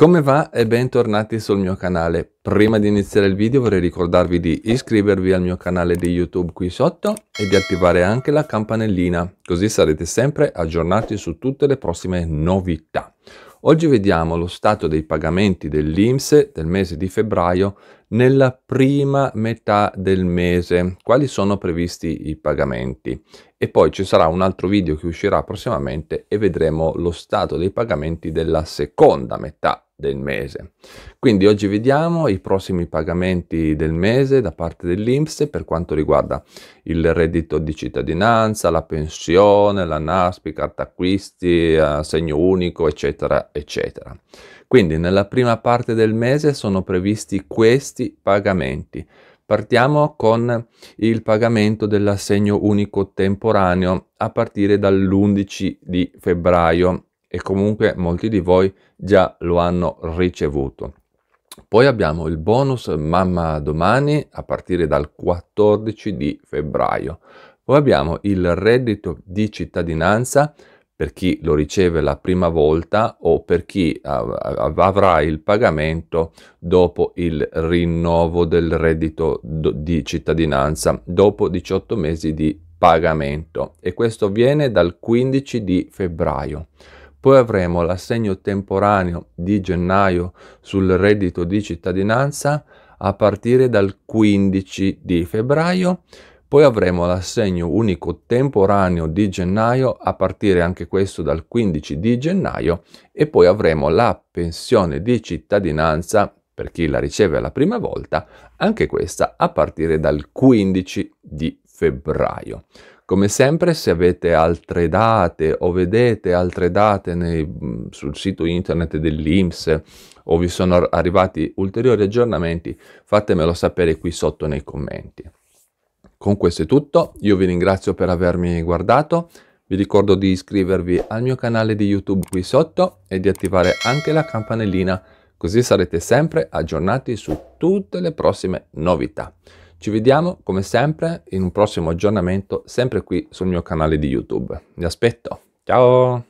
Come va e bentornati sul mio canale. Prima di iniziare il video vorrei ricordarvi di iscrivervi al mio canale di YouTube qui sotto e di attivare anche la campanellina, così sarete sempre aggiornati su tutte le prossime novità. Oggi vediamo lo stato dei pagamenti dell'IMSE del mese di febbraio nella prima metà del mese, quali sono previsti i pagamenti e poi ci sarà un altro video che uscirà prossimamente e vedremo lo stato dei pagamenti della seconda metà del mese. Quindi oggi vediamo i prossimi pagamenti del mese da parte dell'Inps per quanto riguarda il reddito di cittadinanza, la pensione, la NASPI, carta acquisti, assegno unico, eccetera, eccetera. Quindi nella prima parte del mese sono previsti questi pagamenti. Partiamo con il pagamento dell'assegno unico temporaneo a partire dall'11 di febbraio e comunque molti di voi già lo hanno ricevuto. Poi abbiamo il bonus mamma domani a partire dal 14 di febbraio. Poi abbiamo il reddito di cittadinanza per chi lo riceve la prima volta o per chi avrà il pagamento dopo il rinnovo del reddito di cittadinanza dopo 18 mesi di pagamento e questo avviene dal 15 di febbraio. Poi avremo l'assegno temporaneo di gennaio sul reddito di cittadinanza a partire dal 15 di febbraio. Poi avremo l'assegno unico temporaneo di gennaio a partire anche questo dal 15 di gennaio e poi avremo la pensione di cittadinanza per chi la riceve la prima volta, anche questa a partire dal 15 di febbraio. Come sempre, se avete altre date o vedete altre date nei, sul sito internet dell'IMSS o vi sono arrivati ulteriori aggiornamenti, fatemelo sapere qui sotto nei commenti. Con questo è tutto, io vi ringrazio per avermi guardato, vi ricordo di iscrivervi al mio canale di YouTube qui sotto e di attivare anche la campanellina, così sarete sempre aggiornati su tutte le prossime novità. Ci vediamo come sempre in un prossimo aggiornamento sempre qui sul mio canale di YouTube. Vi aspetto. Ciao!